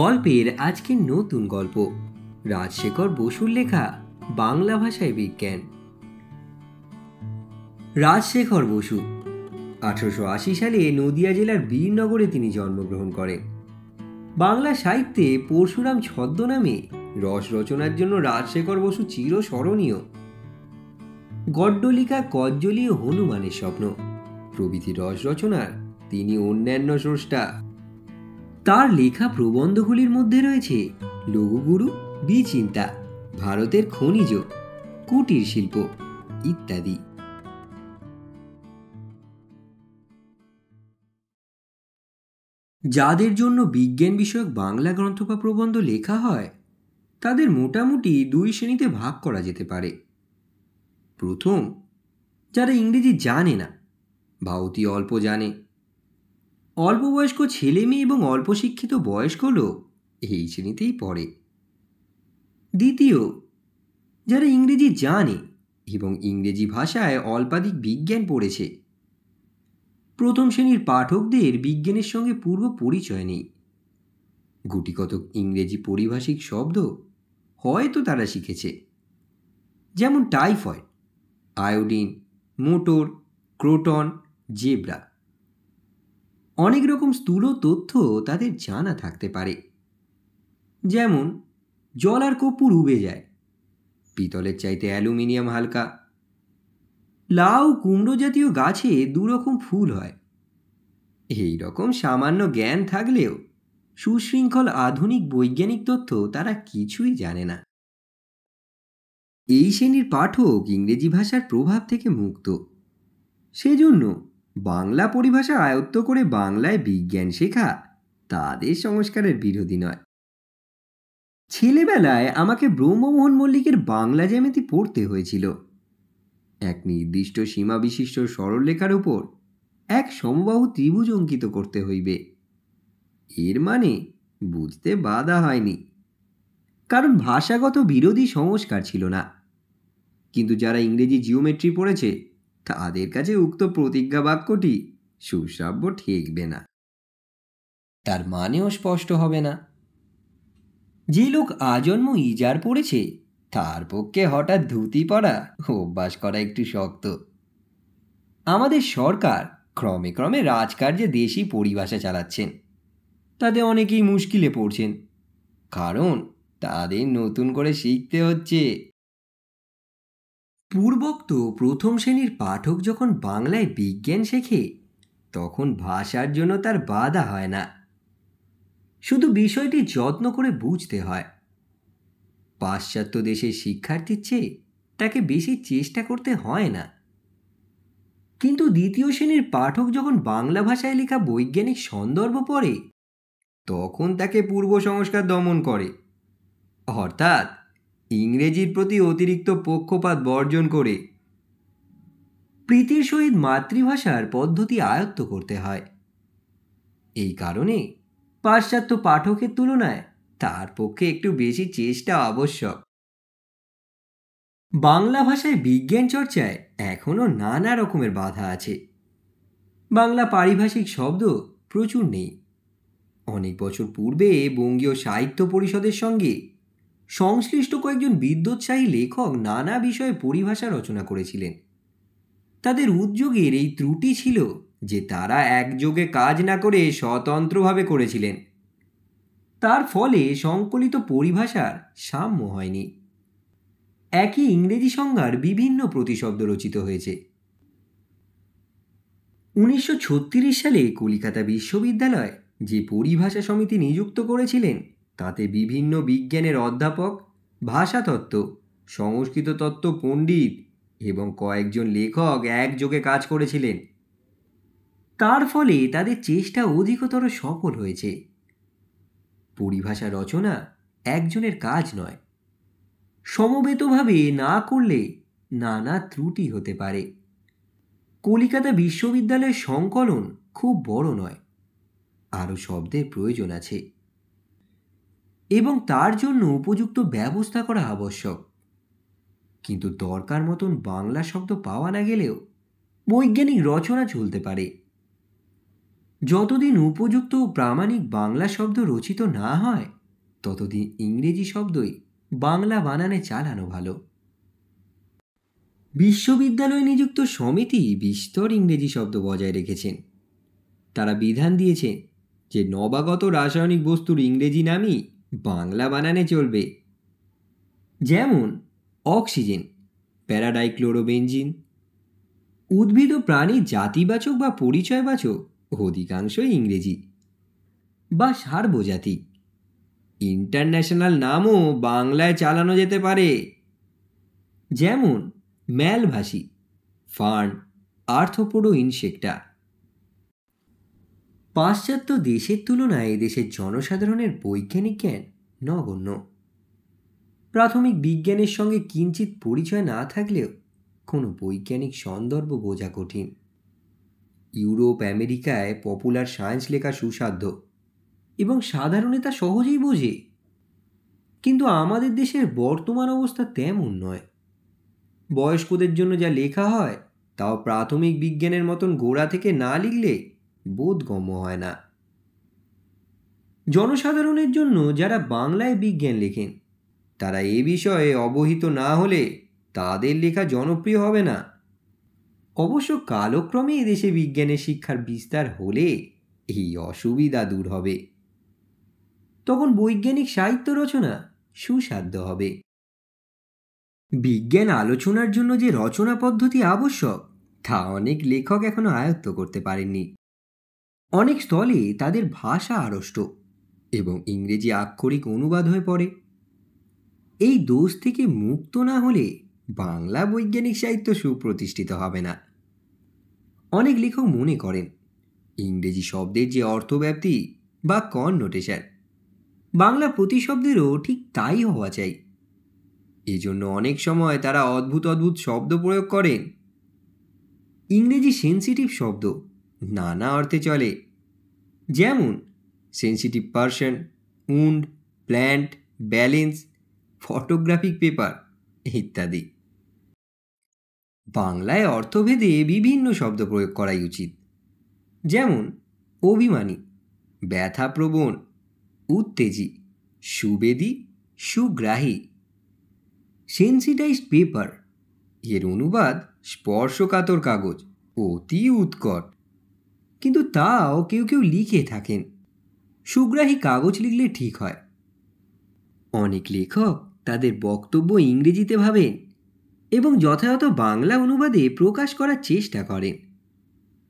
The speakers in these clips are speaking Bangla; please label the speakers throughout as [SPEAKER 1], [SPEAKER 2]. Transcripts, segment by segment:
[SPEAKER 1] গল্পের আজকের নতুন গল্প রাজশেখর বসুর লেখা বাংলা ভাষায় বিজ্ঞান রাজশেখর বসু আঠারোশো আশি সালে নদিয়া জেলার বীরনগরে তিনি জন্মগ্রহণ করেন বাংলা সাহিত্যে পরশুরাম ছদ্ম নামে রস রচনার জন্য রাজশেখর বসু চিরস্মরণীয় গড্ডলিকা কজ্জলি ও হনুমানের স্বপ্ন প্রভৃতি রস রচনার তিনি অন্যান্য স্রষ্টা তার লেখা প্রবন্ধগুলির মধ্যে রয়েছে লঘুগুরু বিচিন্তা ভারতের খনিজ কুটির শিল্প ইত্যাদি যাদের জন্য বিজ্ঞান বিষয়ক বাংলা গ্রন্থ বা প্রবন্ধ লেখা হয় তাদের মোটামুটি দুই শ্রেণীতে ভাগ করা যেতে পারে প্রথম যারা ইংরেজি জানে না বা অতি অল্প জানে অল্প বয়স্ক ছেলে মেয়ে এবং অল্প শিক্ষিত বয়স্ক লোক এই শ্রেণীতেই পড়ে দ্বিতীয় যারা ইংরেজি জানে এবং ইংরেজি ভাষায় অল্পাধিক বিজ্ঞান পড়েছে প্রথম শ্রেণীর পাঠকদের বিজ্ঞানের সঙ্গে পূর্ব পরিচয় নেই গুটিকতক ইংরেজি পরিভাষিক শব্দ হয়তো তারা শিখেছে যেমন typhoid iodine motor croton zebra অনেক রকম স্থূল তথ্য তাদের জানা থাকতে পারে যেমন জল আর কপুর উবে যায় পিতলের চাইতে অ্যালুমিনিয়াম হালকা লাউ কুমড়ো জাতীয় গাছে দুরকম ফুল হয় এই রকম সামান্য জ্ঞান থাকলেও সুশৃঙ্খল আধুনিক বৈজ্ঞানিক তথ্য তারা কিছুই জানে না এই শ্রেণীর পাঠক ইংরেজি ভাষার প্রভাব থেকে মুক্ত সেজন্য বাংলা পরিভাষা আয়ত্ত করে বাংলায় বিজ্ঞান শেখা তাদের সংস্কারের বিরোধী নয় ছেলেবেলায় আমাকে ব্রহ্মমোহন মল্লিকের বাংলা জ্যামিতি পড়তে হয়েছিল এক নির্দিষ্ট সীমা বিশিষ্ট সরলরেখার উপর এক সমবাহু ত্রিভুজ অঙ্কিত করতে হইবে এর মানে বুঝতে বাধা হয়নি কারণ ভাষাগত বিরোধী সংস্কার ছিল না কিন্তু যারা ইংরেজি জিওমেট্রি পড়েছে তাদের কাছে উক্ত প্রতিজ্ঞা বাক্যটি সুশ্রাব্য ঠেকবে না তার মানেও স্পষ্ট হবে না যে লোক আজন্ম ইজার পড়েছে তার পক্ষে হঠাৎ ধুতি পড়া অভ্যাস করা একটু শক্ত আমাদের সরকার ক্রমে ক্রমে রাজকার্যে দেশি পরিভাষা চালাচ্ছেন তাতে অনেকেই মুশকিলে পড়ছেন কারণ তাদের নতুন করে শিখতে হচ্ছে পূর্বোক্ত প্রথম শ্রেণীর পাঠক যখন বাংলায় বিজ্ঞান শেখে তখন ভাষার জন্য তার বাধা হয় না শুধু বিষয়টি যত্ন করে বুঝতে হয় পাশ্চাত্য দেশের শিক্ষার্থীর চেয়ে তাকে বেশি চেষ্টা করতে হয় না কিন্তু দ্বিতীয় শ্রেণীর পাঠক যখন বাংলা ভাষায় লেখা বৈজ্ঞানিক সন্দর্ভ পড়ে তখন তাকে পূর্ব সংস্কার দমন করে অর্থাৎ ইংরেজির প্রতি অতিরিক্ত পক্ষপাত বর্জন করে প্রীতির সহিত মাতৃভাষার পদ্ধতি আয়ত্ত করতে হয় এই কারণে পাশ্চাত্য পাঠকের তুলনায় তার পক্ষে একটু বেশি চেষ্টা আবশ্যক বাংলা ভাষায় বিজ্ঞান চর্চায় এখনও নানা রকমের বাধা আছে বাংলা পারিভাষিক শব্দ প্রচুর নেই অনেক বছর পূর্বে বঙ্গীয় সাহিত্য পরিষদের সঙ্গে সংশ্লিষ্ট কয়েকজন বিদ্যোৎসাহী লেখক নানা বিষয়ে পরিভাষা রচনা করেছিলেন তাদের উদ্যোগের এই ত্রুটি ছিল যে তারা একযোগে কাজ না করে স্বতন্ত্রভাবে করেছিলেন তার ফলে সংকলিত পরিভাষার সাম্য হয়নি একই ইংরেজি সংজ্ঞার বিভিন্ন প্রতিশব্দ রচিত হয়েছে উনিশশো সালে কলিকাতা বিশ্ববিদ্যালয় যে পরিভাষা সমিতি নিযুক্ত করেছিলেন তাতে বিভিন্ন বিজ্ঞানের অধ্যাপক ভাষাতত্ত্ব সংস্কৃত তত্ত্ব পণ্ডিত এবং কয়েকজন লেখক একযোগে কাজ করেছিলেন তার ফলে তাদের চেষ্টা অধিকতর সফল হয়েছে পরিভাষা রচনা একজনের কাজ নয় সমবেতভাবে না করলে নানা ত্রুটি হতে পারে কলিকাতা বিশ্ববিদ্যালয়ের সংকলন খুব বড় নয় আরও শব্দের প্রয়োজন আছে এবং তার জন্য উপযুক্ত ব্যবস্থা করা আবশ্যক কিন্তু দরকার মতন বাংলা শব্দ পাওয়া না গেলেও বৈজ্ঞানিক রচনা চলতে পারে যতদিন উপযুক্ত ও প্রামাণিক বাংলা শব্দ রচিত না হয় ততদিন ইংরেজি শব্দই বাংলা বানানে চালানো ভালো বিশ্ববিদ্যালয় নিযুক্ত সমিতি বিস্তর ইংরেজি শব্দ বজায় রেখেছেন তারা বিধান দিয়েছেন যে নবাগত রাসায়নিক বস্তুর ইংরেজি নামই বাংলা বানানে চলবে যেমন অক্সিজেন প্যারাডাইক্লোরোবেঞ্জিন উদ্ভিদ ও প্রাণী জাতিবাচক বা পরিচয়বাচক অধিকাংশ ইংরেজি বা সার্বজাতিক ইন্টারন্যাশনাল নামও বাংলায় চালানো যেতে পারে যেমন ম্যালভাসি ফান্ড আর্থোপোডো ইনসেক্টা পাশ্চাত্য দেশের তুলনায় এদেশের জনসাধারণের বৈজ্ঞানিক জ্ঞান নগণ্য প্রাথমিক বিজ্ঞানের সঙ্গে কিঞ্চিত পরিচয় না থাকলেও কোনো বৈজ্ঞানিক সন্দর্ভ বোঝা কঠিন ইউরোপ আমেরিকায় পপুলার সায়েন্স লেখা সুসাধ্য এবং সাধারণে তা সহজেই বোঝে কিন্তু আমাদের দেশের বর্তমান অবস্থা তেমন নয় বয়স্কদের জন্য যা লেখা হয় তাও প্রাথমিক বিজ্ঞানের মতন গোড়া থেকে না লিখলে বোধগম্য হয় না জনসাধারণের জন্য যারা বাংলায় বিজ্ঞান লেখেন তারা এ বিষয়ে অবহিত না হলে তাদের লেখা জনপ্রিয় হবে না অবশ্য কালক্রমে এদেশে বিজ্ঞানের শিক্ষার বিস্তার হলে এই অসুবিধা দূর হবে তখন বৈজ্ঞানিক সাহিত্য রচনা সুসাধ্য হবে বিজ্ঞান আলোচনার জন্য যে রচনা পদ্ধতি আবশ্যক তা অনেক লেখক এখনও আয়ত্ত করতে পারেননি অনেক স্থলে তাদের ভাষা আড়ষ্ট এবং ইংরেজি আক্ষরিক অনুবাদ হয়ে পড়ে এই দোষ থেকে মুক্ত না হলে বাংলা বৈজ্ঞানিক সাহিত্য সুপ্রতিষ্ঠিত হবে না অনেক লেখক মনে করেন ইংরেজি শব্দের যে অর্থব্যাপ্তি বা নোটেশন বাংলা প্রতিশব্দেরও ঠিক তাই হওয়া চাই এজন্য অনেক সময় তারা অদ্ভুত অদ্ভুত শব্দ প্রয়োগ করেন ইংরেজি সেন্সিটিভ শব্দ নানা অর্থে চলে যেমন sensitive person wound plant balance photographic paper ইত্যাদি বাংলায় অর্থভেদে বিভিন্ন শব্দ প্রয়োগ করাই উচিত যেমন অভিমানী ব্যথাপ্রবণ উত্তেজী সুবেদী সুগ্রাহী সেন্সিটাইজড পেপার এর অনুবাদ স্পর্শকাতর কাগজ অতি উৎকট কিন্তু তাও কেউ কেউ লিখে থাকেন সুগ্রাহী কাগজ লিখলে ঠিক হয় অনেক লেখক তাদের বক্তব্য ইংরেজিতে ভাবেন এবং যথাযথ বাংলা অনুবাদে প্রকাশ করার চেষ্টা করেন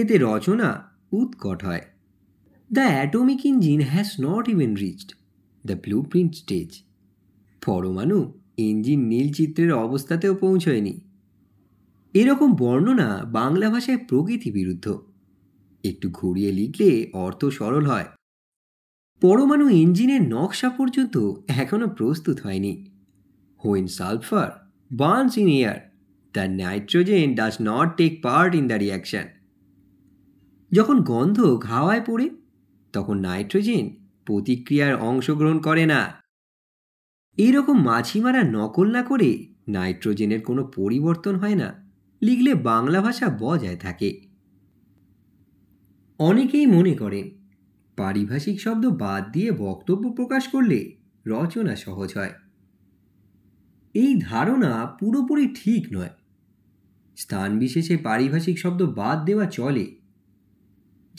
[SPEAKER 1] এতে রচনা উৎকট হয় the atomic engine has not even reached the blue print stage পরমাণু ইঞ্জিন নীল চিত্রের অবস্থাতেও পৌঁছয়নি এরকম বর্ণনা বাংলা ভাষায় প্রকৃতি বিরুদ্ধ একটু ঘুরিয়ে লিখলে অর্থ সরল হয় পরমাণু ইঞ্জিনের নকশা পর্যন্ত এখনও প্রস্তুত হয়নি when sulphur burns in air the nitrogen does not take part in the reaction যখন গন্ধ হাওয়ায় পড়ে তখন নাইট্রোজেন প্রতিক্রিয়ার অংশগ্রহণ করে না এইরকম মাছি মারা নকল না করে নাইট্রোজেনের কোনো পরিবর্তন হয় না লিখলে বাংলা ভাষা বজায় থাকে অনেকেই মনে করে পারিভাষিক শব্দ বাদ দিয়ে বক্তব্য প্রকাশ করলে রচনা সহজ হয় এই ধারণা পুরোপুরি ঠিক নয় স্থান বিশেষে পারিভাষিক শব্দ বাদ দেওয়া চলে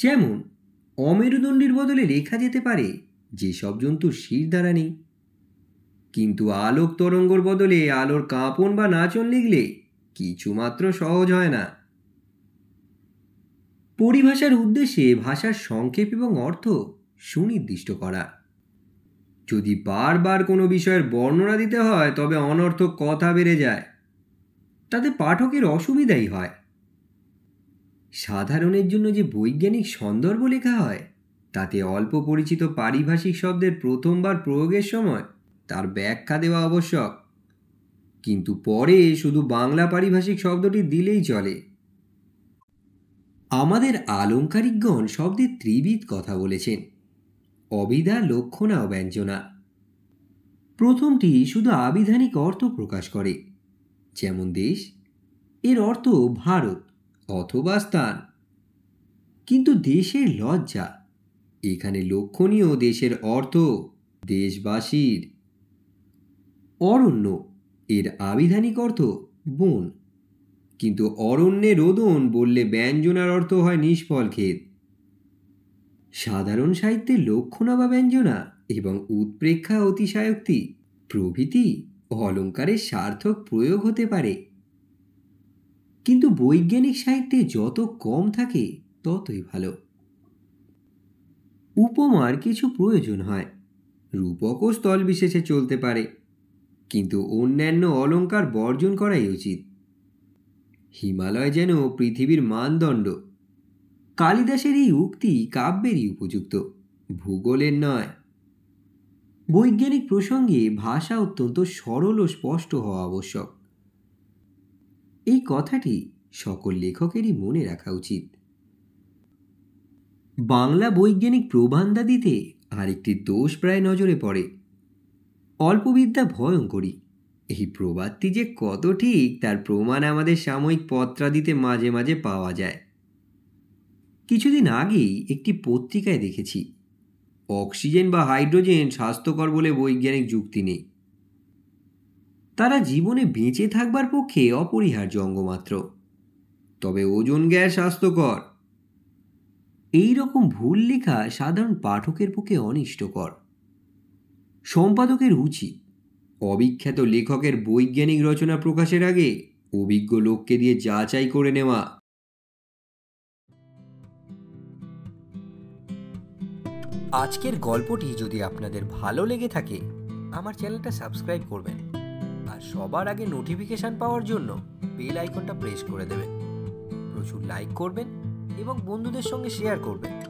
[SPEAKER 1] যেমন অমেরুদণ্ডের বদলে লেখা যেতে পারে যেসব জন্তুর শির দ্বারা নেই কিন্তু আলোক তরঙ্গর বদলে আলোর কাঁপন বা নাচন লিখলে কিছুমাত্র সহজ হয় না পরিভাষার উদ্দেশ্যে ভাষার সংক্ষেপ এবং অর্থ সুনির্দিষ্ট করা যদি বারবার কোনো বিষয়ের বর্ণনা দিতে হয় তবে অনর্থ কথা বেড়ে যায় তাতে পাঠকের অসুবিধাই হয় সাধারণের জন্য যে বৈজ্ঞানিক সন্দর্ভ লেখা হয় তাতে অল্প পরিচিত পারিভাষিক শব্দের প্রথমবার প্রয়োগের সময় তার ব্যাখ্যা দেওয়া আবশ্যক কিন্তু পরে শুধু বাংলা পারিভাষিক শব্দটি দিলেই চলে আমাদের আলঙ্কারিকগণ শব্দে ত্রিবিধ কথা বলেছেন অবিদা লক্ষণা ও ব্যঞ্জনা প্রথমটি শুধু আবিধানিক অর্থ প্রকাশ করে যেমন দেশ এর অর্থ ভারত অথবা স্থান কিন্তু দেশের লজ্জা এখানে লক্ষণীয় দেশের অর্থ দেশবাসীর অরণ্য এর আবিধানিক অর্থ বন কিন্তু অরণ্যে রোদন বললে ব্যঞ্জনার অর্থ হয় নিষ্ফল ক্ষেত সাধারণ সাহিত্যের লক্ষণা বা ব্যঞ্জনা এবং উৎপ্রেক্ষা অতিশায়ক্তি প্রভৃতি অলঙ্কারের সার্থক প্রয়োগ হতে পারে কিন্তু বৈজ্ঞানিক সাহিত্যে যত কম থাকে ততই ভালো উপমার কিছু প্রয়োজন হয় রূপক ও স্থল বিশেষে চলতে পারে কিন্তু অন্যান্য অলঙ্কার বর্জন করাই উচিত হিমালয় যেন পৃথিবীর মানদণ্ড কালিদাসের এই উক্তি কাব্যেরই উপযুক্ত ভূগোলের নয় বৈজ্ঞানিক প্রসঙ্গে ভাষা অত্যন্ত সরল ও স্পষ্ট হওয়া আবশ্যক এই কথাটি সকল লেখকেরই মনে রাখা উচিত বাংলা বৈজ্ঞানিক প্রবন্ধাদিতে আরেকটি দোষ প্রায় নজরে পড়ে অল্পবিদ্যা ভয়ঙ্করী এই প্রবাদটি যে কত ঠিক তার প্রমাণ আমাদের সাময়িক পত্রাদিতে মাঝে মাঝে পাওয়া যায় কিছুদিন আগেই একটি পত্রিকায় দেখেছি অক্সিজেন বা হাইড্রোজেন স্বাস্থ্যকর বলে বৈজ্ঞানিক যুক্তি নেই তারা জীবনে বেঁচে থাকবার পক্ষে অপরিহার্য অঙ্গমাত্র তবে ওজন গ্যাস স্বাস্থ্যকর এই রকম ভুল লেখা সাধারণ পাঠকের পক্ষে অনিষ্টকর সম্পাদকের উচিত অবিখ্যাত লেখকের বৈজ্ঞানিক রচনা প্রকাশের আগে অভিজ্ঞ লোককে দিয়ে যাচাই করে নেওয়া আজকের গল্পটি যদি আপনাদের ভালো লেগে থাকে আমার চ্যানেলটা সাবস্ক্রাইব করবেন আর সবার আগে নোটিফিকেশান পাওয়ার জন্য বেল আইকনটা প্রেস করে দেবেন প্রচুর লাইক করবেন এবং বন্ধুদের সঙ্গে শেয়ার করবেন